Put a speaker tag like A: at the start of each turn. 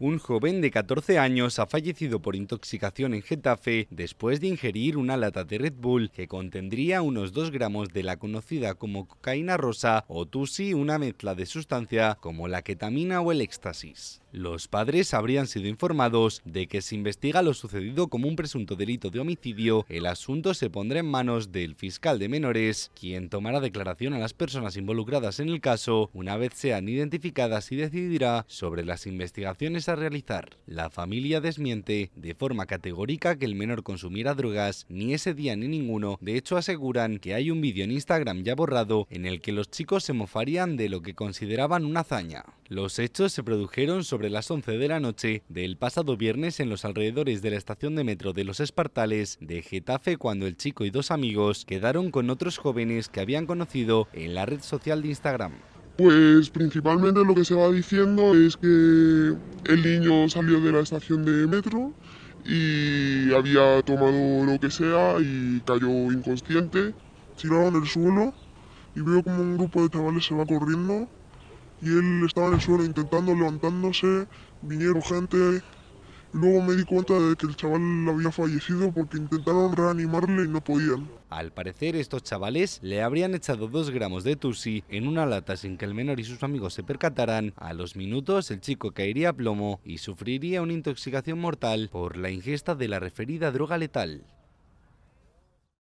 A: Un joven de 14 años ha fallecido por intoxicación en Getafe después de ingerir una lata de Red Bull que contendría unos 2 gramos de la conocida como cocaína rosa o tusi, una mezcla de sustancia como la ketamina o el éxtasis. Los padres habrían sido informados de que se investiga lo sucedido como un presunto delito de homicidio. El asunto se pondrá en manos del fiscal de menores, quien tomará declaración a las personas involucradas en el caso una vez sean identificadas y decidirá sobre las investigaciones a realizar. La familia desmiente de forma categórica que el menor consumiera drogas ni ese día ni ninguno. De hecho, aseguran que hay un vídeo en Instagram ya borrado en el que los chicos se mofarían de lo que consideraban una hazaña. Los hechos se produjeron sobre ...de las 11 de la noche del pasado viernes en los alrededores de la estación de metro de Los Espartales de Getafe cuando el chico y dos amigos quedaron con otros jóvenes que habían conocido en la red social de Instagram.
B: Pues principalmente lo que se va diciendo es que el niño salió de la estación de metro y había tomado lo que sea y cayó inconsciente, tirado en el suelo y veo como un grupo de chavales se va corriendo y él estaba en el suelo
C: intentando levantándose, vinieron gente. Luego me di cuenta de que el chaval
A: había fallecido porque intentaron reanimarle y no podían. Al parecer, estos chavales le habrían echado dos gramos de tusi en una lata sin que el menor y sus amigos se percataran. A los minutos, el chico caería a plomo y sufriría una intoxicación mortal por la ingesta de la referida droga letal.